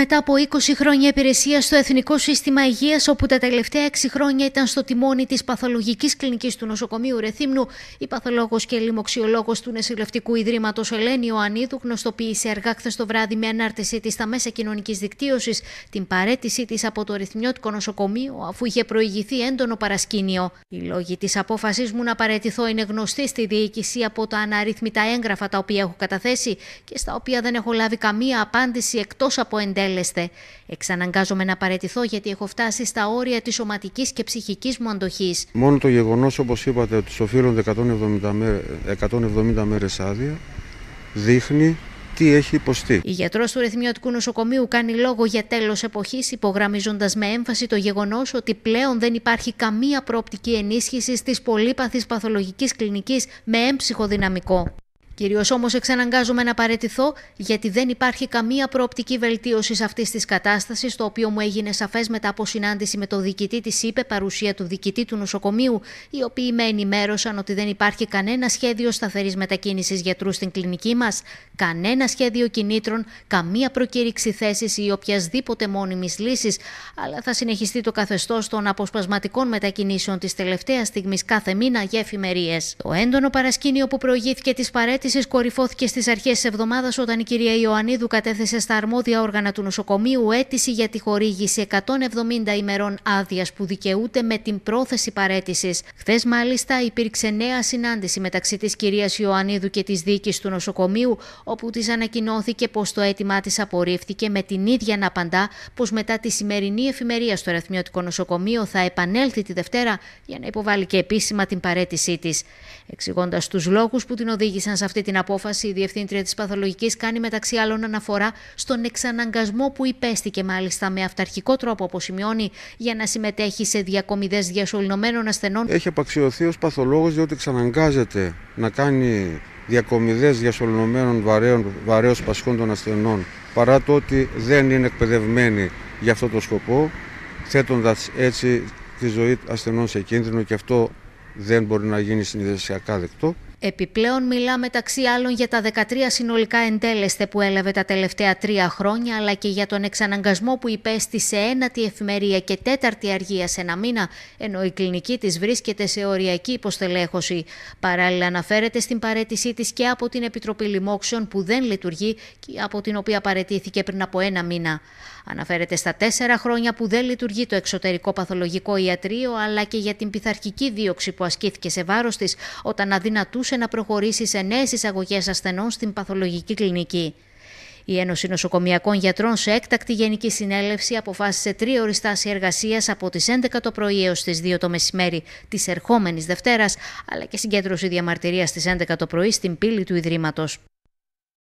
Μετά από 20 χρόνια υπηρεσίας στο Εθνικό Σύστημα Υγείας, όπου τα τελευταία 6 χρόνια ήταν στο τιμόνι της παθολογικής κλινικής του νοσοκομείου Ρεθύμνου, η παθολόγος και λοιμοξιολόγος του Νεσηλευτικού Ιδρύματος Ελένη Ιωαννίδου γνωστοποίησε αργά χθες το βράδυ με ανάρτησή της στα μέσα κοινωνικής δικτύωσης την παρέτησή της από το Ρυθμιώτικο Νοσοκομείο, αφού είχε προηγηθεί έντονο παρασκήνιο. Οι λόγοι της απόφασης μου να παρετηθώ είναι γνωστοί στη διοίκηση από τα αναρρύθμιτα έγγραφα τα οποία έχω καταθέσει και στα οποία δεν έχω λάβει καμία απάντηση εκτός από εντέλεση Εξαναγκάζομαι να παραιτηθώ γιατί έχω φτάσει στα όρια της σωματικής και ψυχικής μου αντοχής. Μόνο το γεγονός, όπως είπατε, ότι σου οφείλονται 170, μέρε άδεια, δείχνει τι έχει υποστεί. Η γιατρός του Ρυθμιωτικού Νοσοκομείου κάνει λόγο για τέλος εποχής, υπογραμμίζοντας με έμφαση το γεγονός ότι πλέον δεν υπάρχει καμία προοπτική ενίσχυσης της πολύπαθης παθολογικής κλινικής με έμψυχο δυναμικό. Κυρίως όμως εξαναγκάζομαι να παρετηθώ, γιατί δεν υπάρχει καμία προοπτική βελτίωσης αυτής της κατάστασης, το οποίο μου έγινε σαφές μετά από συνάντηση με τον διοικητή της ΥΠΕ, παρουσία του διοικητή του νοσοκομείου, οι οποίοι με ενημέρωσαν ότι δεν υπάρχει κανένα σχέδιο σταθερής μετακίνησης γιατρού στην κλινική μας, κανένα σχέδιο κινήτρων, καμία προκήρυξη θέσης ή οποιασδήποτε μόνιμης λύσης, αλλά θα συνεχιστεί το καθεστώς των αποσπασματικών μετακινήσεων της τελευταίας στιγμής κάθε μήνα για εφημερίες. Το έντονο παρασκήνιο που προηγήθηκε της παρέτησης συζήτησης κορυφώθηκε στις αρχές της εβδομάδας όταν η κυρία Ιωαννίδου κατέθεσε στα αρμόδια όργανα του νοσοκομείου αίτηση για τη χορήγηση 170 ημερών άδειας που δικαιούται με την πρόθεση παρέτησης. Χθες, μάλιστα, υπήρξε νέα συνάντηση μεταξύ της κυρίας Ιωαννίδου και της δίκη του νοσοκομείου, όπου της ανακοινώθηκε πως το αίτημά της απορρίφθηκε με την ίδια να απαντά πως μετά τη σημερινή εφημερία στο Ρεθμιωτικό Νοσοκομείο θα επανέλθει τη Δευτέρα για να υποβάλει και επίσημα την παρέτησή της. Εξηγώντας τους λόγους που την οδήγησαν σε αυτή αυτή την απόφαση, η Διευθύντρια της Παθολογικής κάνει μεταξύ άλλων αναφορά στον εξαναγκασμό που υπέστηκε μάλιστα με αυταρχικό τρόπο, όπως σημειώνει, για να συμμετέχει σε διακομιδές διασωληνωμένων ασθενών. Έχει απαξιωθεί ως παθολόγος διότι εξαναγκάζεται να κάνει διακομιδές διασωληνωμένων βαρέων πασχών των ασθενών, παρά το ότι δεν είναι εκπαιδευμένοι για αυτό το σκοπό, θέτοντας έτσι τη ζωή ασθενών σε κίνδυνο και αυτό δεν μπορεί να γίνει συνειδησιακά δεκτό. Επιπλέον μιλά μεταξύ άλλων για τα 13 συνολικά εντέλεστε που έλαβε τα τελευταία τρία χρόνια αλλά και για τον εξαναγκασμό που υπέστη σε ένατη εφημερία και τέταρτη αργία σε ένα μήνα ενώ η κλινική της βρίσκεται σε οριακή υποστελέχωση. Παράλληλα αναφέρεται στην παρέτησή της και από την Επιτροπή Λοιμόξεων που δεν λειτουργεί και από την οποία παρετήθηκε πριν από ένα μήνα. Αναφέρεται στα τέσσερα χρόνια που δεν λειτουργεί το εξωτερικό παθολογικό ιατρείο αλλά και για την πειθαρχική δίωξη που ασκήθηκε σε βάρος της όταν αδυνατούσε μπορούσε να προχωρήσει σε νέες εισαγωγές ασθενών στην παθολογική κλινική. Η Ένωση Νοσοκομιακών Γιατρών σε έκτακτη Γενική Συνέλευση αποφάσισε τρία στάση εργασίας από τις 11 το πρωί έως τις 2 το μεσημέρι της ερχόμενης Δευτέρας, αλλά και συγκέντρωση διαμαρτυρίας στις 11 το πρωί στην πύλη του Ιδρύματος.